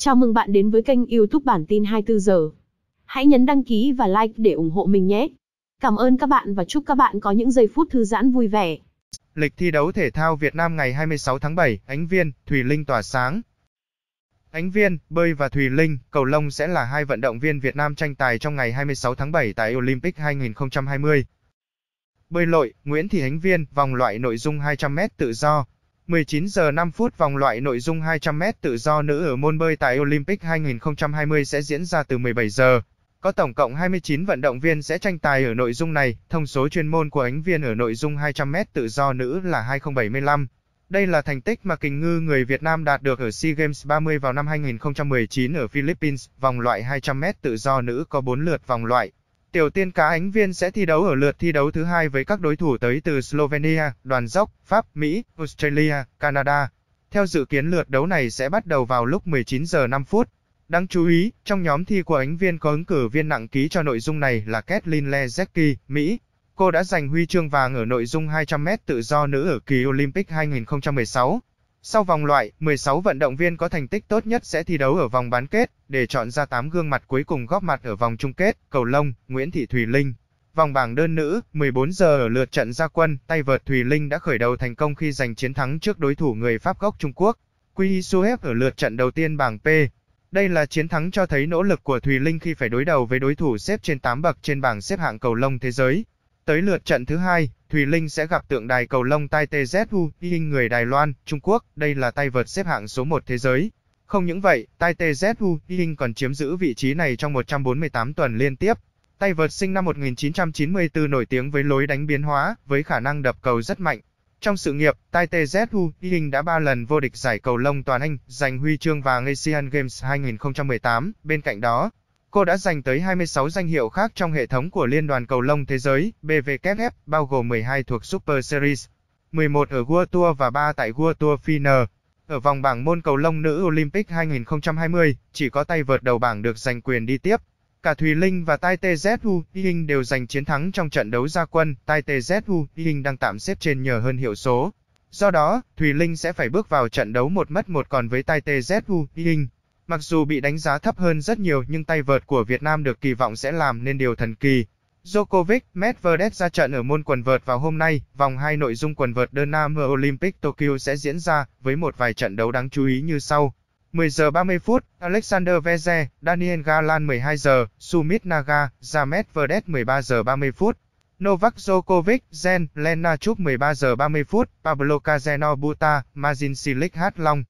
Chào mừng bạn đến với kênh YouTube bản tin 24 giờ. Hãy nhấn đăng ký và like để ủng hộ mình nhé. Cảm ơn các bạn và chúc các bạn có những giây phút thư giãn vui vẻ. Lịch thi đấu thể thao Việt Nam ngày 26 tháng 7, Ánh Viên, Thùy Linh tỏa sáng. Ánh Viên, bơi và Thùy Linh, cầu lông sẽ là hai vận động viên Việt Nam tranh tài trong ngày 26 tháng 7 tại Olympic 2020. Bơi lội, Nguyễn Thị Ánh Viên, vòng loại nội dung 200m tự do, 19 giờ 5 phút vòng loại nội dung 200m tự do nữ ở môn bơi tại Olympic 2020 sẽ diễn ra từ 17 giờ. Có tổng cộng 29 vận động viên sẽ tranh tài ở nội dung này, thông số chuyên môn của ánh viên ở nội dung 200m tự do nữ là 2075. Đây là thành tích mà kình ngư người Việt Nam đạt được ở SEA Games 30 vào năm 2019 ở Philippines, vòng loại 200m tự do nữ có 4 lượt vòng loại. Tiểu tiên cá ánh viên sẽ thi đấu ở lượt thi đấu thứ hai với các đối thủ tới từ Slovenia, đoàn dốc, Pháp, Mỹ, Australia, Canada. Theo dự kiến lượt đấu này sẽ bắt đầu vào lúc 19 giờ 5 phút. Đáng chú ý, trong nhóm thi của ánh viên có ứng cử viên nặng ký cho nội dung này là Kathleen Lezecki, Mỹ. Cô đã giành huy chương vàng ở nội dung 200m tự do nữ ở kỳ Olympic 2016. Sau vòng loại, 16 vận động viên có thành tích tốt nhất sẽ thi đấu ở vòng bán kết, để chọn ra 8 gương mặt cuối cùng góp mặt ở vòng chung kết, cầu lông, Nguyễn Thị Thùy Linh. Vòng bảng đơn nữ, 14 giờ ở lượt trận gia quân, tay vợt Thùy Linh đã khởi đầu thành công khi giành chiến thắng trước đối thủ người Pháp gốc Trung Quốc, Quy Suev ở lượt trận đầu tiên bảng P. Đây là chiến thắng cho thấy nỗ lực của Thùy Linh khi phải đối đầu với đối thủ xếp trên 8 bậc trên bảng xếp hạng cầu lông thế giới. Tới lượt trận thứ hai, Thùy Linh sẽ gặp tượng đài cầu lông tai TZU, in người Đài Loan, Trung Quốc, đây là tay vợt xếp hạng số 1 thế giới. Không những vậy, tai TZU, in còn chiếm giữ vị trí này trong 148 tuần liên tiếp. Tay vợt sinh năm 1994 nổi tiếng với lối đánh biến hóa, với khả năng đập cầu rất mạnh. Trong sự nghiệp, Tai TZU Ying đã 3 lần vô địch giải cầu lông toàn Anh, giành huy chương vàng Asian Games 2018. Bên cạnh đó, Cô đã giành tới 26 danh hiệu khác trong hệ thống của Liên đoàn Cầu lông Thế giới BWF, bao gồm 12 thuộc Super Series, 11 ở World Tour và 3 tại World Tour Final. Ở vòng bảng môn cầu lông nữ Olympic 2020, chỉ có tay vợt đầu bảng được giành quyền đi tiếp. Cả Thùy Linh và Tai TZU Ying đều giành chiến thắng trong trận đấu gia quân, Tai TZU Ying đang tạm xếp trên nhờ hơn hiệu số. Do đó, Thùy Linh sẽ phải bước vào trận đấu một mất một còn với Tai TZU Ying. Mặc dù bị đánh giá thấp hơn rất nhiều nhưng tay vợt của Việt Nam được kỳ vọng sẽ làm nên điều thần kỳ. Djokovic, Medvedev ra trận ở môn quần vợt vào hôm nay, vòng 2 nội dung quần vợt đơn nam ở Olympic Tokyo sẽ diễn ra với một vài trận đấu đáng chú ý như sau. 10 giờ 30 phút, Alexander Veze, Daniel Galan 12 giờ, Sumit Naga, Jamet Medvedev; 13 giờ 30 phút. Novak Djokovic, Zen, Lena Chub 13 giờ 30 phút, Pablo Cazeno Buta, Majin Silic Hát Long.